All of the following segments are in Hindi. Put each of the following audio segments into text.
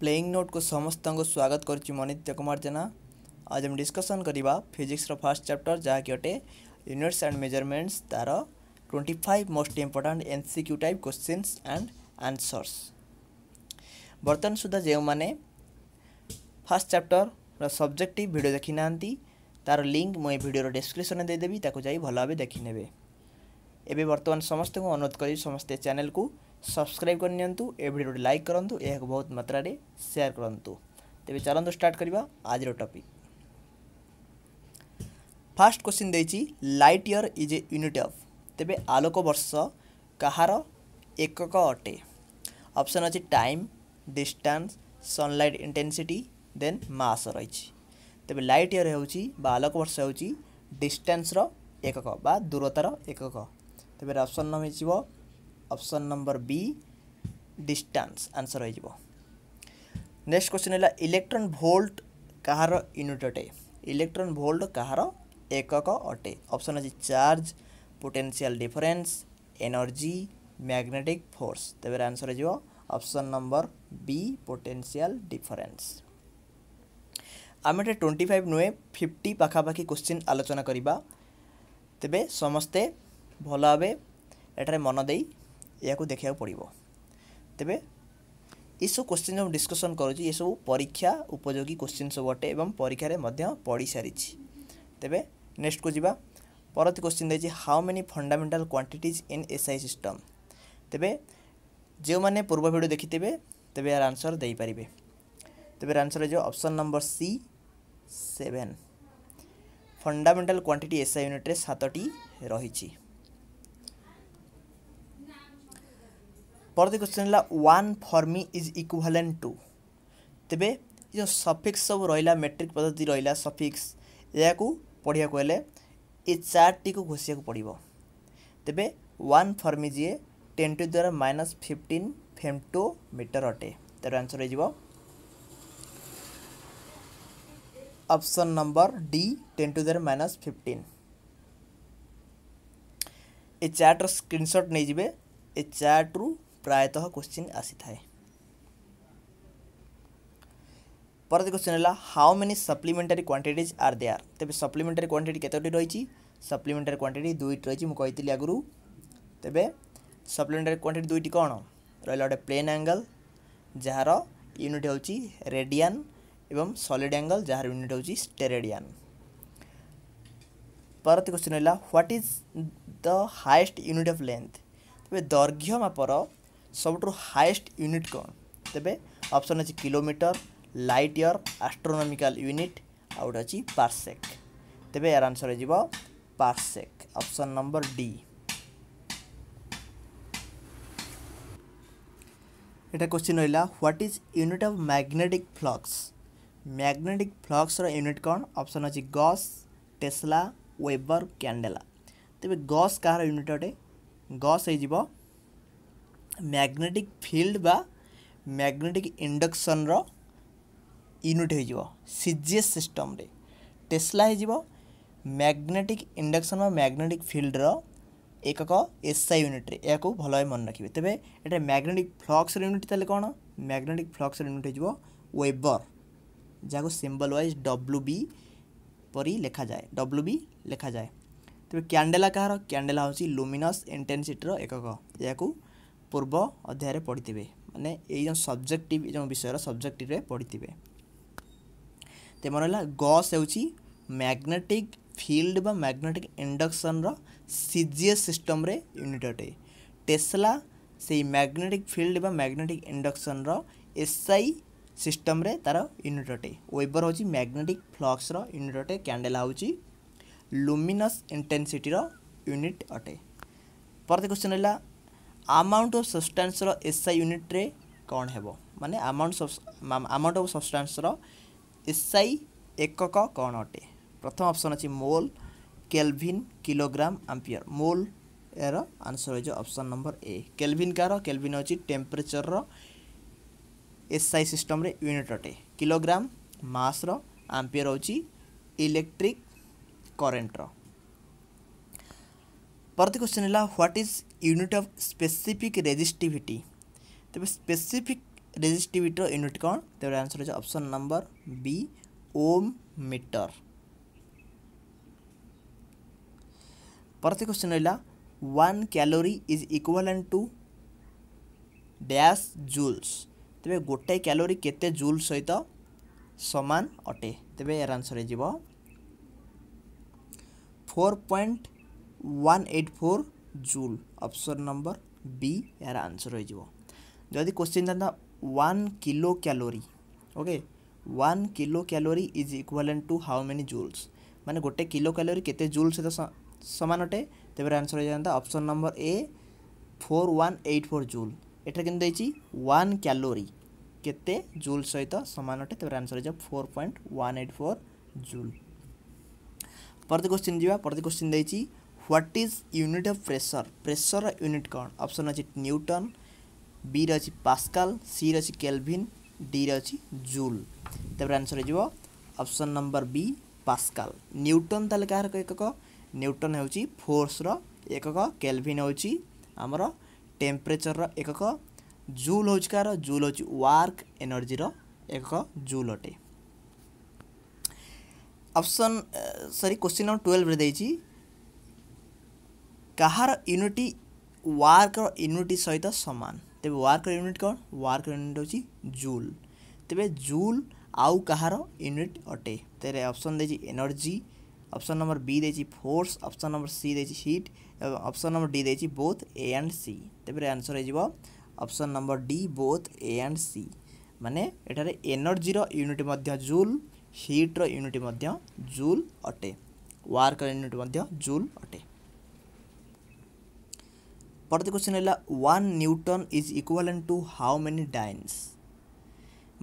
प्लेइंग नोट को समस्त स्वागत करनीत्य कुमार जेना आज हम डिस्कसन करवा फिजिक्स फास्ट चैप्टर जहाँ कि अटे यूनिट्स एंड मेजरमेंट्स तार twenty five most important MCQ type question and answers बर्तमान सुधा जो मैंने फास्ट चैप्टर रबजेक्ट भिड देखी ना तार लिंक मुझे भिडियो डेस्क्रिपन देदेवी ताक भल भाव देखने एवं बर्तमान समस्त को अनुरोध करी समस्ते चेल को सब्सक्राइब करनी नियंतु लाइक करूँ यह बहुत मात्रा सेयार करूँ तेज चलत स्टार्ट करवा आज topic first question the light year is a unit of तेज आलोक वर्ष कहार एकक अटे ऑप्शन अच्छे time distance sunlight intensity then mass रही तेज लाइट इयर हो आलोक वर्ष हो एकक दूरतार एकक तेज अप्सन नाम हो option number B distance answer হয়ে যাব নেক্সট কোশ্চিন হল ইলেকট্রন ভোল্ট কাহার ইউনিট অটে ইলেকট্রন ভোল্ট কাহার একক অটে অপশন আছে charge potential difference energy magnetic force তেবে আনসর হয়ে যাব option number B potential difference আমি এটা টোয়েন্টি ফাইভ নুহে ফিফটি পাখাপাখি কোশ্চিন আলোচনা করা তেবে সমস্তে ভালো ভাবে এটার মন দিয়ে ଏହାକୁ ଦେଖିବାକୁ ପଡ଼ିବ ତେବେ ଏସବୁ କୋଶ୍ଚିନ୍ ମୁଁ ଡିସ୍କସନ୍ କରୁଛି ଏସବୁ ପରୀକ୍ଷା ଉପଯୋଗୀ କୋଶ୍ଚିନ୍ ସବୁ ଅଟେ ଏବଂ ପରୀକ୍ଷାରେ ମଧ୍ୟ ପଢ଼ିସାରିଛି ତେବେ ନେକ୍ସଟକୁ ଯିବା ପରବର୍ତ୍ତୀ କୋଶ୍ଚିନ୍ ଦେଇଛି how many fundamental quantities in SI system ତେବେ ଯେଉଁମାନେ ପୂର୍ବ ଭିଡ଼ିଓ ଦେଖିଥିବେ ତେବେ ଏହାର ଆନ୍ସର୍ ଦେଇପାରିବେ ତେବେ ଆନ୍ସର୍ ହେଇଯିବ option number C seven fundamental quantity SI ୟୁନିଟ୍ରେ ସାତଟି ରହିଛି পরবর্তী কোশ্চেন হল one fermi is equivalent to তেবে যে সফিক্স সব রহিলা মেট্রিক পদ্ধতি রহিলা সফিক্স ଏହାକୁ ପଢ଼ିବାକୁ ହେଲେ ଏ ଚାର୍ଟଟିକୁ ଘୋଷିବାକୁ ପଡ଼ିବ ତେବେ ୱାନ୍ ଫର୍ମି ଯିଏ ଟେନ୍ ଟୁ ଦ୍ୱାରା ମାଇନସ୍ ଫିଫ୍ଟିନ୍ ଫେମ୍ଟୋ ମିଟର ଅଟେ ତା'ର ଆନ୍ସର୍ ହେଇଯିବ option number D ten to ଦ୍ୱାରା ମାଇନସ୍ ଫିଫ୍ଟିନ୍ ଏ ଚାର୍ଟର ସ୍କ୍ରିନ୍ସଟ୍ ନେଇଯିବେ ଏ ଚାର୍ଟରୁ ପ୍ରାୟତଃ କୋଶ୍ଚିନ୍ ଆସିଥାଏ ପରବର୍ତ୍ତୀ କୋଶ୍ଚିନ୍ ହେଲା how many supplementary quantities are there ତେବେ ସପ୍ଲିମେଣ୍ଟାରୀ କ୍ୱାଣ୍ଟିଟି କେତୋଟି ରହିଛି ସପ୍ଲିମେଣ୍ଟାରୀ କ୍ୱାଣ୍ଟିଟି ଦୁଇଟି ରହିଛି ମୁଁ କହିଥିଲି ଆଗରୁ ତେବେ ସପ୍ଲିମେଣ୍ଟାରୀ କ୍ୱାଣ୍ଟିଟି ଦୁଇଟି କ'ଣ ରହିଲା ଗୋଟେ ପ୍ଲେନ୍ ଆଙ୍ଗଲ୍ ଯାହାର ୟୁନିଟ୍ ହେଉଛି ରେଡ଼ିଆନ୍ ଏବଂ ସଲିଡ୍ ଆଙ୍ଗଲ୍ ଯାହାର ୟୁନିଟ୍ ହେଉଛି ଷ୍ଟେରେଡ଼ିଆନ୍ ପରବର୍ତ୍ତୀ କୋଶ୍ଚିନ୍ ହେଲା what is the highest unit of length ତେବେ ଦୈର୍ଘ୍ୟ ମାପର ସବୁଠାରୁ ହାଏଷ୍ଟ ୟୁନିଟ୍ କ'ଣ ତେବେ ଅପସନ୍ ଅଛି kilometre light year astronomical unit ଆଉ ଗୋଟେ ଅଛି ପାର୍ସେକ୍ ତେବେ ଏହାର ଆନ୍ସର୍ ହେଇଯିବ ପାର୍ସେକ୍ ଅପସନ୍ ନମ୍ବର ଡି এটা কোশ্চিন রহিলা what is unit of magnetic flux magnetic ফ্লক্সর ইউনিট কোণ অপসন অছি গস টেসলা ওয়েবর ক্যান্ডেলা তবে গস কাহার ইউনিট অটে গস হয়ে ম্যাগনেটিক ফিল্ড বা ম্যাগনেটিক ইন্ডকশনর ୟୁନିଟ୍ ହୋଇଯିବ ସି ଜି ଏସ୍ ସିଷ୍ଟମ୍ରେ ଟେସ୍ଲା ହୋଇଯିବ ମ୍ୟାଗ୍ନେଟିକ୍ ଇଣ୍ଡକ୍ସନ୍ ବା ମ୍ୟାଗ୍ନେଟିକ୍ ଫିଲ୍ଡର ଏକକ ଏସ୍ଆଇ ୟୁନିଟ୍ରେ ଏହାକୁ ଭଲ ଭାବେ ମନେ ରଖିବେ ତେବେ ଏଇଟା ମ୍ୟାଗ୍ନେଟିକ୍ ଫ୍ଲକ୍ସର ୟୁନିଟ୍ ତାହେଲେ କ'ଣ ମ୍ୟାଗ୍ନେଟିକ୍ ଫ୍ଲକ୍ସର ୟୁନିଟ୍ ହୋଇଯିବ ୱେବର୍ ଯାହାକୁ ସିମ୍ବଲ୍ ୱାଇଜ୍ ଡବ୍ଲୁ ବି ପରି ଲେଖାଯାଏ ଡବ୍ଲୁ ବି ଲେଖାଯାଏ ତେବେ କ୍ୟାଣ୍ଡେଲା କାହାର କ୍ୟାଣ୍ଡେଲା ହେଉଛି ଲୁମିନସ୍ ଇଣ୍ଟେନ୍ସିଟିର ଏକକ ଏହାକୁ ପୂର୍ବ ଅଧ୍ୟାୟରେ ପଢ଼ିଥିବେ ମାନେ ଏଇ ଯେଉଁ ସବଜେକ୍ଟିଭ୍ ଯେଉଁ ବିଷୟର ସବଜେକ୍ଟିଭ୍ରେ ପଢ଼ିଥିବେ ତେବେ ମନେ ହେଲା ଗସ୍ ହେଉଛି ମ୍ୟାଗ୍ନେଟିକ୍ ଫିଲ୍ଡ ବା ମ୍ୟାଗ୍ନେଟିକ୍ ଇଣ୍ଡକ୍ସନ୍ର ସିଜିଏସ୍ ସିଷ୍ଟମ୍ରେ ୟୁନିଟ୍ ଅଟେ ଟେସ୍ଲା ସେଇ ମ୍ୟାଗ୍ନେଟିକ୍ ଫିଲ୍ଡ ବା ମ୍ୟାଗ୍ନେଟିକ୍ ଇଣ୍ଡକ୍ସନ୍ର ଏସ୍ଆଇ ସିଷ୍ଟମ୍ରେ ତା'ର ୟୁନିଟ୍ ଅଟେ ୱେବର୍ ହେଉଛି ମ୍ୟାଗ୍ନେଟିକ୍ ଫ୍ଲକ୍ସର ୟୁନିଟ୍ ଅଟେ କ୍ୟାଣ୍ଡେଲା ହେଉଛି ଲୁମିନସ୍ ଇଣ୍ଟେନ୍ସିଟିର ୟୁନିଟ୍ ଅଟେ ପରବର୍ତ୍ତୀ କ୍ୱେଶ୍ଚନ୍ ହେଲା ଆମାଉଣ୍ଟ ଅଫ୍ ସବଷ୍ଟାନ୍ସର ଏସ୍ଆଇ ୟୁନିଟ୍ରେ କ'ଣ ହେବ ମାନେ ଆମାଉଣ୍ଟ ଆମାଉଣ୍ଟ ଅଫ୍ ସବଷ୍ଟାନ୍ସର ଏସ୍ଆଇ ଏକକ କ'ଣ ଅଟେ ପ୍ରଥମ ଅପସନ୍ ଅଛି mole kelvin kilogram ampere mole ଏହାର ଆନ୍ସର ହୋଇଯିବ ଅପସନ୍ ନମ୍ବର ଏ କେଲଭିନ୍ କାହାର କେଲଭିନ୍ ହେଉଛି ଟେମ୍ପରେଚରର ଏସ୍ଆଇ ସିଷ୍ଟମରେ ୟୁନିଟ୍ ଅଟେ କିଲୋଗ୍ରାମ ମାସ୍ର ଆମ୍ପିୟର ହେଉଛି ଇଲେକ୍ଟ୍ରିକ୍ କରେଣ୍ଟର ପରବର୍ତ୍ତୀ କ୍ୱେଶ୍ଚନ୍ ହେଲା what is unit of specific resistivity तेज तो स्पेसिफिक रेजिस्टिविटर यूनिट कौन तेरे तो आंसर हो option number B ohm metre परते क्वेश्चन रहा one calorie is equal to dash joules तेरे गोटे क्यालोरी केते जूल सहित सामान अटे तेरे तो यार आंसर हो four point one eight four joule option number B এর আনসর হয়ে যাব যদি কোশ্চিন থাকা one kilo calorie okay one kilo calorie is equivalent to how many joules মানে গোটে কিলো ক্যালোরি কেতে জুল সহ সমান অটে তেবে আনসর হয়ে যা option number A four one eight four joule এটা কিন্তু দিয়েছি ওয়ান ক্যালোরি কেতে জুল সহিত সমান অটে তেবে আনসর হয়ে যাব four point one eight four joule পরবর্তী কোশ্চিন যা পরবর্তী কোশ্চিন দিয়েছি what is unit of pressure pressure unit କ'ଣ ଅପସନ୍ ଅଛି ନ୍ୟୁଟନ୍ ବିର ଅଛି ପାସ୍କାଲ୍ ସିର ଅଛି କେଲଭିନ୍ ଡିର ଅଛି ଜୁଲ୍ ତାପରେ ଆନ୍ସର୍ ହେଇଯିବ option number B pascal newton ତାହେଲେ କାହାର ଏକକ ନ୍ୟୁଟନ୍ ହେଉଛି ଫୋର୍ସର ଏକକ କେଲଭିନ୍ ହେଉଛି ଆମର ଟେମ୍ପରେଚର୍ର ଏକକ ଜୁଲ୍ ହେଉଛି କାହାର ଜୁଲ୍ ହେଉଛି ୱାର୍କ ଏନର୍ଜିର ଏକକ ଜୁଲ୍ ଅଟେ ଅପସନ୍ ସରି କୋଶ୍ଚିନ୍ ନମ୍ବର ଟୁଏଲ୍ଭରେ ଦେଇଛି କାହାର ୟୁନିଟ୍ ୱାର୍କର ୟୁନିଟ୍ ସହିତ ସମାନ ତେବେ ୱାର୍କର ୟୁନିଟ୍ କ'ଣ ୱାର୍କର ୟୁନିଟ୍ ହେଉଛି ଜୁଲ୍ ତେବେ ଜୁଲ୍ ଆଉ କାହାର ୟୁନିଟ୍ ଅଟେ ତେବେ ଅପସନ୍ ଦେଇଛି ଏନର୍ଜି ଅପସନ୍ ନମ୍ବର ବି ଦେଇଛି ଫୋର୍ସ ଅପସନ୍ ନମ୍ବର ସି ଦେଇଛି ହିଟ୍ ଏବଂ ଅପସନ୍ ନମ୍ବର ଡି ଦେଇଛି ବୋଥ୍ ଏ ଆଣ୍ଡ ସି ତେବେ ଆନ୍ସର୍ ହେଇଯିବ option number D both A and C ମାନେ ଏଠାରେ ଏନର୍ଜିର ୟୁନିଟ୍ ମଧ୍ୟ ଜୁଲ୍ ହିଟ୍ର ୟୁନିଟ୍ ମଧ୍ୟ ଜୁଲ୍ ଅଟେ ୱାର୍କର ୟୁନିଟ୍ ମଧ୍ୟ ଜୁଲ୍ ଅଟେ ପରବର୍ତ୍ତୀ କ୍ୱେଶ୍ଚିନ୍ ହେଲା one newton is equivalent to how many dynes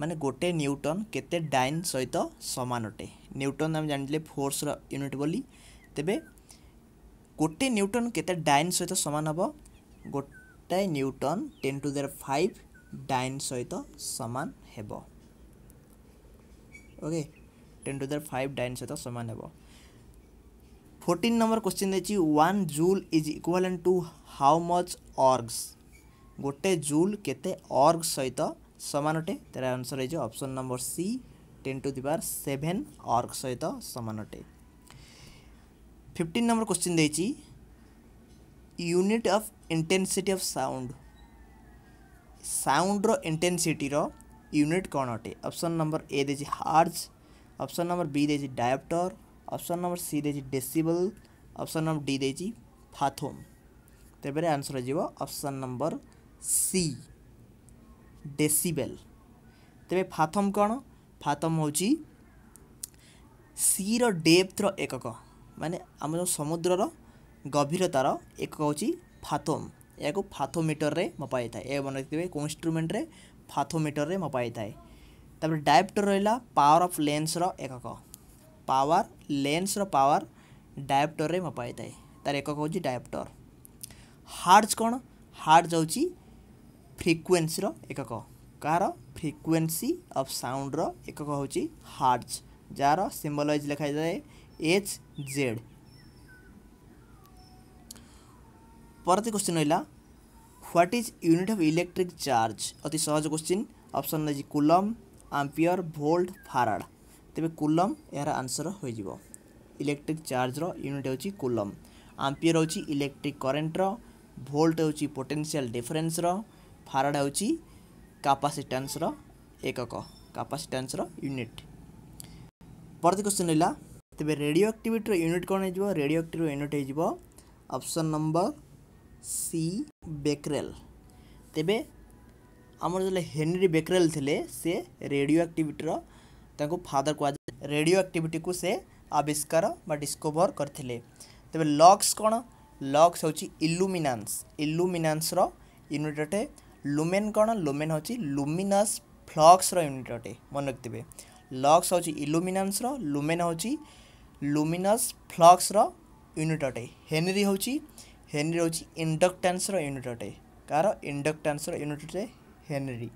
ମାନେ ଗୋଟେ ନ୍ୟୁଟନ୍ କେତେ ଡାଇନ୍ ସହିତ ସମାନ ଅଟେ ନ୍ୟୁଟନ୍ ଆମେ ଜାଣିଥିଲେ ଫୋର୍ସର ୟୁନିଟ୍ ବୋଲି ତେବେ ଗୋଟେ ନ୍ୟୁଟନ୍ କେତେ ଡାଇନ୍ ସହିତ ସମାନ ହେବ ଗୋଟାଏ newton ten to there five dyne ସହିତ ସମାନ ହେବ okay ten to there five dyne ସହିତ ସମାନ ହେବ फोर्टीन नंबर क्वेश्चन देखिए one joule is equal to how much ergs गोटे जूल केते अर्ग सहित समान अटे तार आंसर हो option number C ten to the power seven erg सहित समान अटे फिफ्टीन नंबर क्वेश्चन देखिए unit of intensity of sound ସାଉଣ୍ଡର ଇଣ୍ଟେନ୍ସିଟିର ୟୁନିଟ୍ କ'ଣ ଅଟେ ଅପସନ୍ ନମ୍ବର ଏ ଦେଇଛି ହାର୍ଜ ଅପସନ୍ ନମ୍ବର ବି ଦେଇଛି ଡାୟପ୍ଟର ଅପସନ୍ ନମ୍ବର ସି ଦେଇଛି ଡେସିବଲ୍ ଅପସନ୍ ନମ୍ବର ଡି ଦେଇଛି ଫାଥୋମ୍ ତେବେ ଆନ୍ସର୍ ଯିବ ଅପସନ୍ ନମ୍ବର ସି ଡେସିବେଲ୍ ତେବେ ଫାଥମ୍ କ'ଣ ଫାଥମ୍ ହେଉଛି ସିର ଡେପ୍ଥର ଏକକ ମାନେ ଆମ ଯେଉଁ ସମୁଦ୍ରର ଗଭୀରତାର ଏକକ ହେଉଛି ଫାଥୋମ୍ ଏହାକୁ ଫାଥୋମିଟରରେ ମପା ଯାଇଥାଏ ଏହା ମନେ ରଖିଥିବେ କେଉଁ ଇନ୍ଷ୍ଟ୍ରୁମେଣ୍ଟରେ ଫାଥୋମିଟରରେ ମପା ଯାଇଥାଏ ତାପରେ ଡାଇପ୍ଟର ରହିଲା ପାୱାର ଅଫ୍ ଲେନ୍ସର ଏକକ ପାୱାର ଲେନ୍ସର ପାୱାର ଡାୟାପ୍ଟରରେ ମପା ହୋଇଥାଏ ତାର ଏକକ ହେଉଛି ଡାୟାପ୍ଟର ହାର୍ଜ କ'ଣ ହାର୍ଜ ହେଉଛି ଫ୍ରିକ୍ୱେନ୍ସିର ଏକକ କାହାର ଫ୍ରିକ୍ୱେନ୍ସି ଅଫ୍ ସାଉଣ୍ଡର ଏକକ ହେଉଛି ହାର୍ଜ ଯାହାର ସିମ୍ବଲ ୱାଇଜ୍ ଲେଖାଯାଏ ଏଚ୍ ଜେଡ୍ ପରବର୍ତ୍ତୀ କ୍ୱେଶ୍ଚିନ୍ ରହିଲା what is unit of electric charge অতি সহজ কোশ্চিন অপশন রয়েছে কুলম আম্পিয়র ভোল্ট ফারাড ତେବେ କୁଲମ୍ ଏହାର ଆନ୍ସର୍ ହୋଇଯିବ ଇଲେକ୍ଟ୍ରିକ୍ ଚାର୍ଜର ୟୁନିଟ୍ ହେଉଛି କୁଲମ୍ ଆମ୍ପିୟର ହେଉଛି ଇଲେକ୍ଟ୍ରିକ୍ କରେଣ୍ଟର ଭୋଲ୍ଟ ହେଉଛି ପୋଟେନ୍ସିଆଲ୍ ଡିଫରେନ୍ସର ଫାରାଡ଼ ହେଉଛି କାପାସିଟାନ୍ସର ଏକକ କାପାସିଟାନ୍ସର ୟୁନିଟ୍ ପରବର୍ତ୍ତୀ କ୍ୱେଶ୍ଚନ୍ ହେଲା ତେବେ ରେଡ଼ିଓ ଆକ୍ଟିଭିଟିର ୟୁନିଟ୍ କ'ଣ ହେଇଯିବ ରେଡ଼ିଓ ଆକ୍ଟିଭିଟିର ୟୁନିଟ୍ ହେଇଯିବ ଅପସନ୍ ନମ୍ବର ସି ବେକ୍ରେଲ୍ ତେବେ ଆମର ଯେତେବେଳେ ହେନରି ବେକ୍ରେଲ୍ ଥିଲେ ସେ ରେଡ଼ିଓ ଆକ୍ଟିଭିଟିର फादर कहुए रेडियो आक्टिविटी को से आविष्कार डिस्कवर करते तेज लक्स कौन लक्स हूँ इलुमिनान्स इलुमिनांस यूनिट अटे लुमेन कौन लुमेन हूँ लुमिनस फ्लक्स यूनिट अटे मन रखे लक्स हूँ इलुमिनांस लुमेन हूँ लुमिनस फ्लक्स यूनिट अटे हेनरी हूँ हेनरी हूँ इंडक्टान्स यूनिट अटे कह इंडक्टान्स यूनिट अटे हेनरी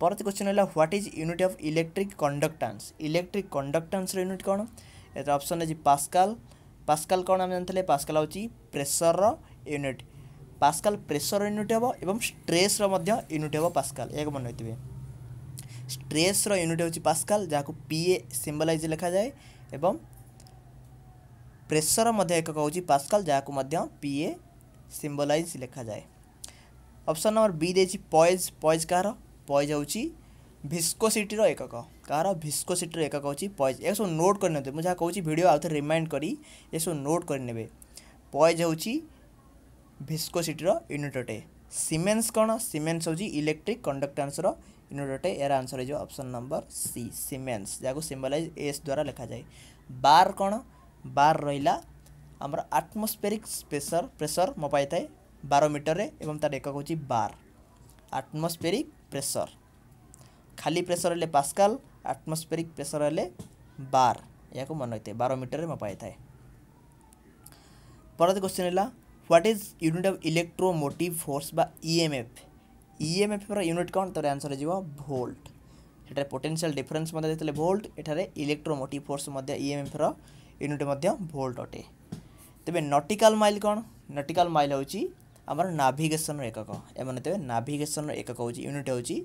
ପରବର୍ତ୍ତୀ କ୍ୱେଶ୍ଚନ୍ ହେଲା what is unit of electric conductance electric କଣ୍ଡକ୍ଟାନ୍ସର ୟୁନିଟ୍ କ'ଣ ଏଥିରେ ଅପସନ୍ ଅଛି ପାସ୍କାଲ ପାସ୍କାଲ କ'ଣ ଆମେ ଜାଣିଥିଲେ ପାସ୍କାଲ ହେଉଛି ପ୍ରେସରର ୟୁନିଟ୍ ପାସ୍କାଲ ପ୍ରେସର ୟୁନିଟ୍ ହେବ ଏବଂ ଷ୍ଟ୍ରେସ୍ର ମଧ୍ୟ ୟୁନିଟ୍ ହେବ ପାସ୍କାଲ ଏହାକୁ ମନେ ରଖିଥିବେ ଷ୍ଟ୍ରେସ୍ର ୟୁନିଟ୍ ହେଉଛି ପାସ୍କାଲ ଯାହାକୁ ପି ଏ ସିମ୍ବଲାଇଜ୍ ଲେଖାଯାଏ ଏବଂ ପ୍ରେସର ମଧ୍ୟ ଏକକ ହେଉଛି ପାସ୍କାଲ ଯାହାକୁ ମଧ୍ୟ ପି ଏ ସିମ୍ବଲାଇଜ୍ ଲେଖାଯାଏ ଅପସନ୍ ନମ୍ବର ବି ଦେଇଛି ପଏଜ୍ ପଏଜ୍ କାହାର ପଏଜ୍ ହେଉଛି ଭିସ୍କୋସିଟିର ଏକକ କାହାର ଭିସ୍କୋସିଟିର ଏକକ ହେଉଛି ପଏଜ୍ ଏସବୁ ନୋଟ୍ କରିନେବେ ମୁଁ ଯାହା କହୁଛି ଭିଡ଼ିଓ ଆଉଥରେ ରିମାଇଣ୍ଡ କରି ଏସବୁ ନୋଟ୍ କରିନେବେ ପଏଜ୍ ହେଉଛି ଭିସ୍କୋସିଟିର ୟୁନିଟ୍ ଅଟେ ସିମେନ୍ସ କ'ଣ ସିମେନ୍ସ ହେଉଛି ଇଲେକ୍ଟ୍ରିକ୍ କଣ୍ଡକ୍ଟାନ୍ସର ୟୁନିଟ୍ ଅଟେ ଏହାର ଆନ୍ସର୍ ହେଇଯିବ ଅପସନ୍ ନମ୍ବର ସି ସିମେନ୍ସ ଯାହାକୁ ସିମ୍ବଲାଇଜ୍ ଏସ୍ ଦ୍ୱାରା ଲେଖାଯାଏ ବାର୍ କ'ଣ ବାର୍ ରହିଲା ଆମର ଆଟମୋସ୍ଫେରିକ୍ ପ୍ରେସର ପ୍ରେସର ମପାଇଥାଏ ବାରୋମିଟରରେ ଏବଂ ତା'ର ଏକକ ହେଉଛି ବାର୍ ଆଟମୋସ୍ଫେରିକ୍ প্রেশর ଖାଲି ପ୍ରେସର ହେଲେ ପାସ୍କାଲ ଆଟମସ୍ଫେରିକ୍ ପ୍ରେସର ହେଲେ ବାର ଏହାକୁ ମନେ ରହିଥାଏ ବାରୋମିଟରରେ ମପା ଯାଇଥାଏ ପରବର୍ତ୍ତୀ କ୍ୱେଶ୍ଚିନ୍ ହେଲା what is unit of electromotive force ବା ଇଏମ୍ଏଫ୍ ଇଏମ୍ଏଫ୍ର ୟୁନିଟ୍ କ'ଣ ତା'ର ଆନ୍ସର୍ ହେଇଯିବ ଭୋଲ୍ଟ ସେଠାରେ ପୋଟେନ୍ସିଆଲ୍ ଡିଫରେନ୍ସ ମଧ୍ୟ ଦେଇଥିଲେ ଭୋଲ୍ଟ ଏଠାରେ ଇଲେକ୍ଟ୍ରୋମୋଟିଭ୍ ଫୋର୍ସ ମଧ୍ୟ ଇଏମ୍ଏଫ୍ର ୟୁନିଟ୍ ମଧ୍ୟ ଭୋଲ୍ଟ ଅଟେ ତେବେ ନଟିକାଲ ମାଇଲ୍ କ'ଣ ନଟିକାଲ ମାଇଲ୍ ହେଉଛି আমার নাভিগেসনর একক এমনে তেমন নাভিগেসনর একক হচ্ছে ইউনিট হচ্ছে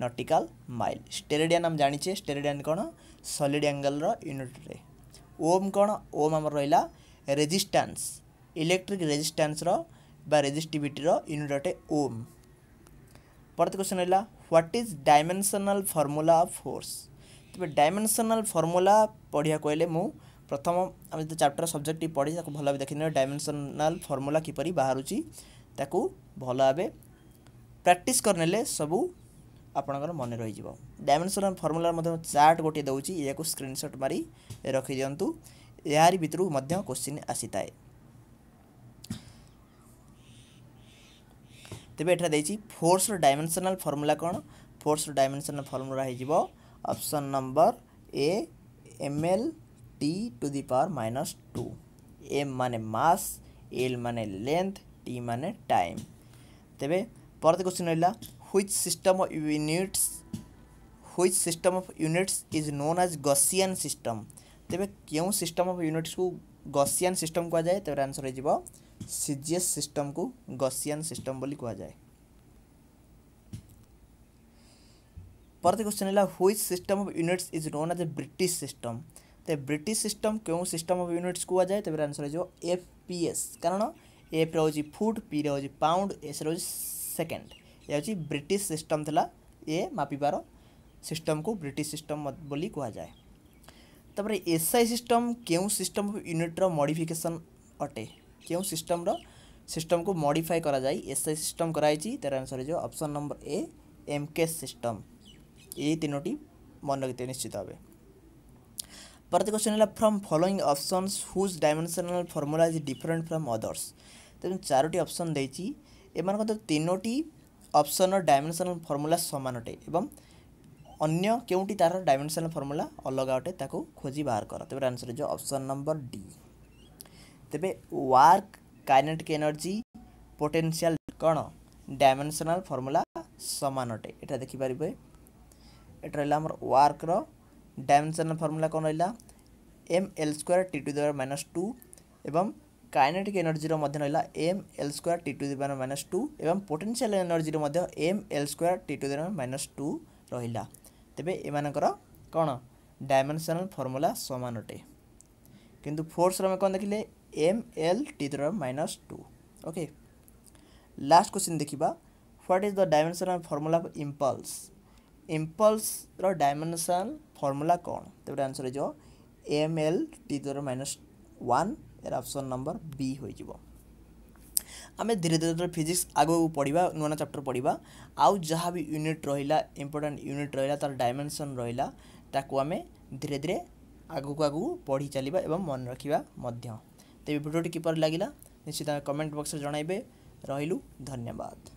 নটিকাল মাইল স্টেরেডিয়ান আমি জাঁচে স্টেরেডিয়ান কোণ সলিড আঙ্গেলর ইউনিটরে ওম কোণ ওম আমার রহলা রেজিষ্টান্স ইলেকট্রিক রেজিষ্টান্সর বা রেজিস্টিভিটির ইউনিট অটে ওম পরবর্তী কোশ্চেন রহলা what is dimensional formula of force তবে ডাইমেনশনাল ফর্মুলা পড়া কহিলে মু প্রথম আমি যে চ্যাপ্টার সবজেক্ট পড়ি তাকে ভালো ভাবে দেখি নেব ডাইমেনশনাল ফর্মুলা কিপর বাহুছি ତାକୁ ଭଲ ଭାବେ ପ୍ରାକ୍ଟିସ୍ କରିନେଲେ ସବୁ ଆପଣଙ୍କର ମନେ ରହିଯିବ ଡାଇମେନ୍ସନାଲ୍ ଫର୍ମୁଲାର ମଧ୍ୟ ଚାର୍ଟ ଗୋଟିଏ ଦେଉଛି ଏହାକୁ ସ୍କ୍ରିନ୍ସଟ୍ ମାରି ରଖିଦିଅନ୍ତୁ ଏହାରି ଭିତରୁ ମଧ୍ୟ କୋଶ୍ଚିନ୍ ଆସିଥାଏ ତେବେ ଏଠାରେ ଦେଇଛି ଫୋର୍ସର ଡାଇମେନ୍ସନାଲ୍ ଫର୍ମୁଲା କ'ଣ ଫୋର୍ସର ଡାଇମେନ୍ସନାଲ୍ ଫର୍ମୁଲା ହେଇଯିବ option number A M L T to the power minus two M ମାନେ ମାସ୍ ଏଲ୍ ମାନେ ଲେନ୍ଥ टी मान टाइम तेज पर क्वेश्चन रहा which system of units which system of units is known as Gaussian system तेज क्यों सिस्टम अफ यूनिट्स को गसीआन सिस्टम कह जाए तेरे आंसर हो सीजीएस सिस्टम को गसीआन सिस्टम बोली कह जाए पर क्वेश्चन रहा which system of units is known as British system तो ब्रिटिश सिस्टम क्यों सिस्टम अफ यूनिट्स कह जाए तेरे आंसर हो एफ पी एस कारण ଏଫ୍ରେ ହେଉଛି ଫୁଟ୍ ପିରେ ହେଉଛି ପାଉଣ୍ଡ ଏସ୍ରେ ହେଉଛି ସେକେଣ୍ଡ ଏ ହେଉଛି ବ୍ରିଟିଶ ସିଷ୍ଟମ୍ ଥିଲା ଏ ମାପିବାର ସିଷ୍ଟମ୍କୁ ବ୍ରିଟିଶ ସିଷ୍ଟମ୍ ବୋଲି କୁହାଯାଏ ତାପରେ ଏସ୍ଆଇ ସିଷ୍ଟମ୍ କେଉଁ ସିଷ୍ଟମ୍ ଅଫ୍ ୟୁନିଟ୍ର ମଡ଼ିଫିକେସନ୍ ଅଟେ କେଉଁ ସିଷ୍ଟମ୍ର ସିଷ୍ଟମ୍କୁ ମଡ଼ିଫାଏ କରାଯାଇ ଏସ୍ଆଇ ସିଷ୍ଟମ୍ କରାଯାଇଛି ତାର ଆନ୍ସର୍ ହେଇଯିବ option number A MKS system ଏଇ ତିନୋଟି ମନେ ରଖିଥିବେ ନିଶ୍ଚିତ ଭାବେ পরবর্তী কোশ্চেন হল from following options whose dimensional formula is different from others ତେଣୁ ଚାରୋଟି ଅପସନ୍ ଦେଇଛି ଏମାନଙ୍କ ତ ତିନୋଟି ଅପସନ୍ର ଡାଇମେନ୍ସନାଲ୍ ଫର୍ମୁଲା ସମାନ ଅଟେ ଏବଂ ଅନ୍ୟ କେଉଁଟି ତା'ର ଡାଇମେନ୍ସନାଲ୍ ଫର୍ମୁଲା ଅଲଗା ଅଟେ ତାକୁ ଖୋଜି ବାହାର କର ତେବେ ଆନ୍ସର୍ ହେଇଯିବ ଅପସନ୍ ନମ୍ବର ଡି ତେବେ ୱାର୍କ କାଇନେଟିକ୍ ଏନର୍ଜି ପୋଟେନ୍ସିଆଲ୍ କ'ଣ ଡାଇମେନ୍ସନାଲ୍ ଫର୍ମୁଲା ସମାନ ଅଟେ ଏଇଟା ଦେଖିପାରିବେ ଏଇଟା ରହିଲା ଆମର ୱାର୍କର ডাইমেনশনাল ফর্মুলা କ'ଣ ରହିଲା M L square T to ଦେବାର ମାଇନସ୍ ଟୁ ଏବଂ କାଇନେଟିକ୍ ଏନର୍ଜିର ମଧ୍ୟ ରହିଲା M L square T to ଦେବାର ମାଇନସ୍ ଟୁ ଏବଂ ପୋଟେନ୍ସିଆଲ୍ ଏନର୍ଜିର ମଧ୍ୟ M L square T to ଦେବାର ମାଇନସ୍ ଟୁ ରହିଲା ତେବେ ଏମାନଙ୍କର କ'ଣ ଡାଇମେନ୍ସନାଲ୍ ଫର୍ମୁଲା ସମାନ ଅଟେ କିନ୍ତୁ ଫୋର୍ସର ଆମେ କ'ଣ ଦେଖିଲେ ଏମ୍ ଏଲ୍ ଟି ଦେବାର minus two okay last question ଦେଖିବା what is the dimensional formula of impulse ଇମ୍ପଲ୍ସର ଡାଇମେନ୍ସନାଲ୍ फॉर्मूला कौन तो आंसर हो एम एल टी द्वारा माइनस वन यार ऑप्शन नंबर बी हो आम धीरे धीरे धीरे फिजिक्स आगे पढ़ा नुआ चैप्टर पढ़ा आउ जहाँ भी यूनिट रहा इंपोर्टां यूनिट रहा तार डायमेनसन रहा ताको आम धीरे धीरे आगक आगू पढ़ी चलवा और मन रखा तेज भिडियोटी किपर लगे निश्चित कमेंट बक्स जनइबे रही धन्यवाद